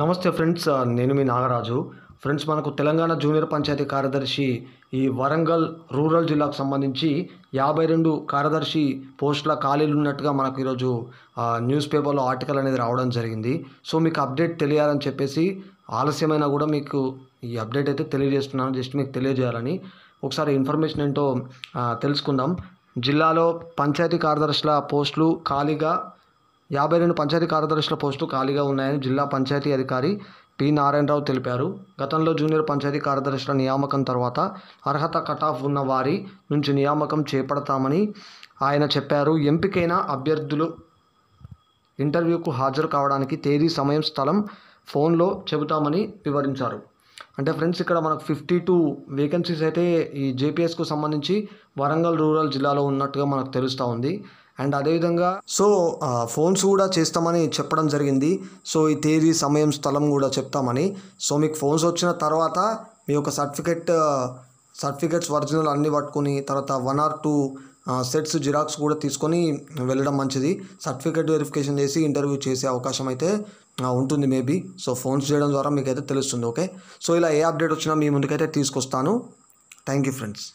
నమస్తే ఫ్రెండ్స్ నేను మీ నాగరాజు ఫ్రెండ్స్ మనకు తెలంగాణ జూనియర్ పంచాయతీ కార్యదర్శి ఈ వరంగల్ రూరల్ జిల్లాకు సంబంధించి యాభై రెండు కార్యదర్శి పోస్టుల ఖాళీలు ఉన్నట్టుగా మనకు ఈరోజు న్యూస్ పేపర్లో ఆర్టికల్ అనేది రావడం జరిగింది సో మీకు అప్డేట్ తెలియాలని చెప్పేసి ఆలస్యమైనా కూడా మీకు ఈ అప్డేట్ అయితే తెలియజేస్తున్నాను జస్ట్ మీకు తెలియజేయాలని ఒకసారి ఇన్ఫర్మేషన్ ఏంటో తెలుసుకుందాం జిల్లాలో పంచాయతీ కార్యదర్శుల పోస్టులు ఖాళీగా యాభై రెండు పంచాయతీ కార్యదర్శుల పోస్టులు ఖాళీగా ఉన్నాయని జిల్లా పంచాయతీ అధికారి పి నారాయణరావు తెలిపారు గతంలో జూనియర్ పంచాయతీ కార్యదర్శుల నియామకం తర్వాత అర్హత కటాఫ్ ఉన్న వారి నుంచి నియామకం చేపడతామని ఆయన చెప్పారు ఎంపికైన అభ్యర్థులు ఇంటర్వ్యూకు హాజరు కావడానికి తేదీ సమయం స్థలం ఫోన్లో చెబుతామని వివరించారు అంటే ఫ్రెండ్స్ ఇక్కడ మనకు ఫిఫ్టీ టూ వేకెన్సీస్ అయితే ఈ జేపీఎస్కు సంబంధించి వరంగల్ రూరల్ జిల్లాలో ఉన్నట్టుగా మనకు తెలుస్తూ ఉంది అండ్ అదేవిధంగా సో ఫోన్స్ కూడా చేస్తామని చెప్పడం జరిగింది సో ఈ తేదీ సమయం స్థలం కూడా చెప్తామని సో మీకు ఫోన్స్ వచ్చిన తర్వాత మీ యొక్క సర్టిఫికెట్ సర్టిఫికెట్స్ ఒరిజినల్ అన్నీ పట్టుకొని తర్వాత one or two sets xerox కూడా తీసుకొని వెళ్ళడం మంచిది సర్టిఫికేట్ వెరిఫికేషన్ చేసి ఇంటర్వ్యూ చేసే అవకాశం అయితే ఉంటుంది మేబీ సో ఫోన్స్ చేయడం ద్వారా మీకైతే తెలుస్తుంది ఓకే సో ఇలా ఏ అప్డేట్ వచ్చినా మీ ముందుకైతే తీసుకొస్తాను థ్యాంక్ యూ ఫ్రెండ్స్